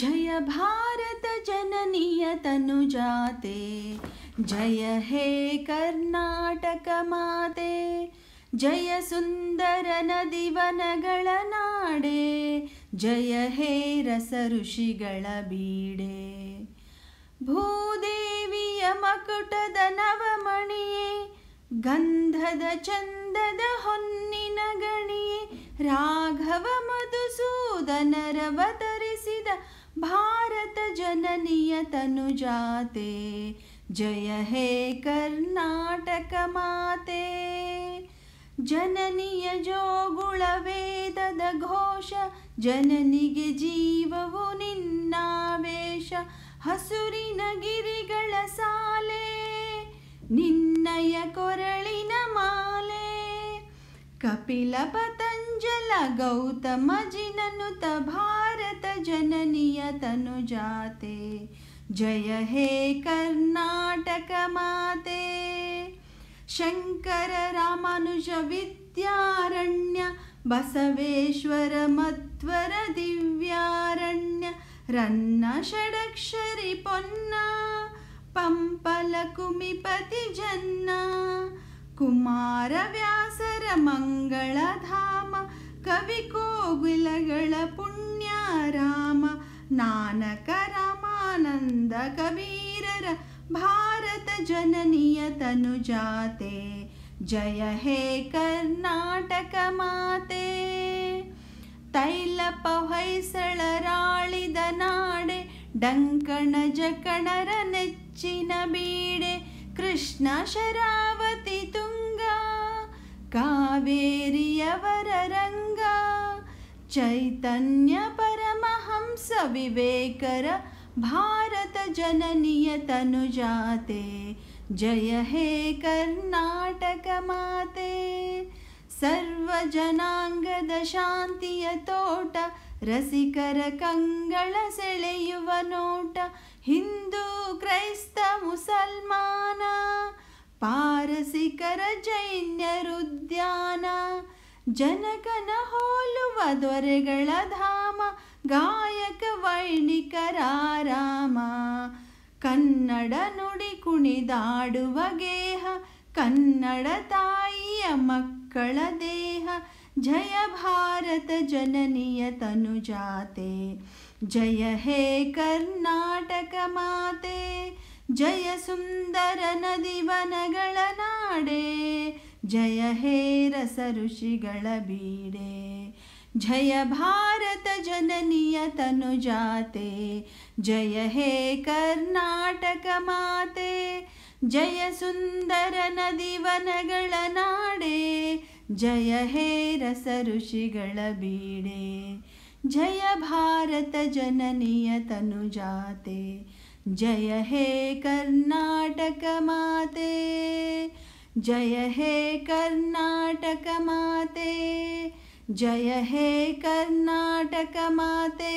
जय भारत तनुजाते जय हे कर्नाटक माते जय सुन्दर न दिवन जय हे रसऋषि बीडे भूदेवय मकुटद गंधद गन्धद चन्दद हिनगणे राघव मधुसूदनरवदरे ಭಾರತ ಜನನಿಯ ತನುಜಾತೆ ಜಯ ಹೇ ಕರ್ನಾಟಕ ಮಾತೆ ಜನನಿಯ ಜೋಗುಳ ವೇದದ ಘೋಷ ಜನನಿಗೆ ಜೀವವು ನಿನ್ನಾವೇಶ ಹಸುರಿನ ಗಿರಿಗಳ ಸಾಲೆ ನಿನ್ನಯ ಕೊರಳಿನ ಮಾಲೆ ಕಪಿಲ ಪತಂಜಲ ಗೌತಮ ಜಿನನುತ ಭಾ जननीय तनुजाते जय हे कर्नाटक माते शङ्कर रामानुज विद्यारण्य बसवेश्वर मत्वर दिव्यारण्य रन्न षडक्षरिपोन्ना पम्पलकुमिपति जन्ना कुमारव्यासर व्यासर मङ्गल धाम पुण्य राम नानक रामानन्द कबीरर भारत तनुजाते जय हे कर्नाटक माते नाडे डङ्कण नेच्चिन बीडे कृष्ण शरावति तुङ्गा कावेरियवर य सविवेकर भारत जननीय तनुजाते जय हे कर्नाटक माते सर्व तोट रसिकर कङ्गळ सेलय नोट हिन्दू क्रैस्त मुसल्मान पारसिकर जैन्यरुद्यान जनकन दोरेगळ धा ಗಾಯಕ ವರ್ಣಿಕರಾರಾಮ ಕನ್ನಡ ನುಡಿ ಕುಣಿದಾಡುವ ಗೇಹ ಕನ್ನಡ ತಾಯಿಯ ಮಕ್ಕಳ ದೇಹ ಜಯ ಭಾರತ ಜನನಿಯ ತನುಜಾತೆ ಜಯ ಹೇ ಕರ್ನಾಟಕ ಮಾತೆ ಜಯ ಸುಂದರ ನದಿ ವನಗಳ ನಾಡೆ ಜಯ ಹೇ ರಸ ಋಷಿಗಳ ಬೀಡೆ ಜಯ ಭಾರತ ಜನ तनुजाते जय हे कर्नाटक माते जय सुंदर नदी वन नाडे जय हे रस ऋषि बीड़े जय भारत जननीय तनुजाते जय हे कर्नाटक माते जय हे कर्नाटक माते जय हे माते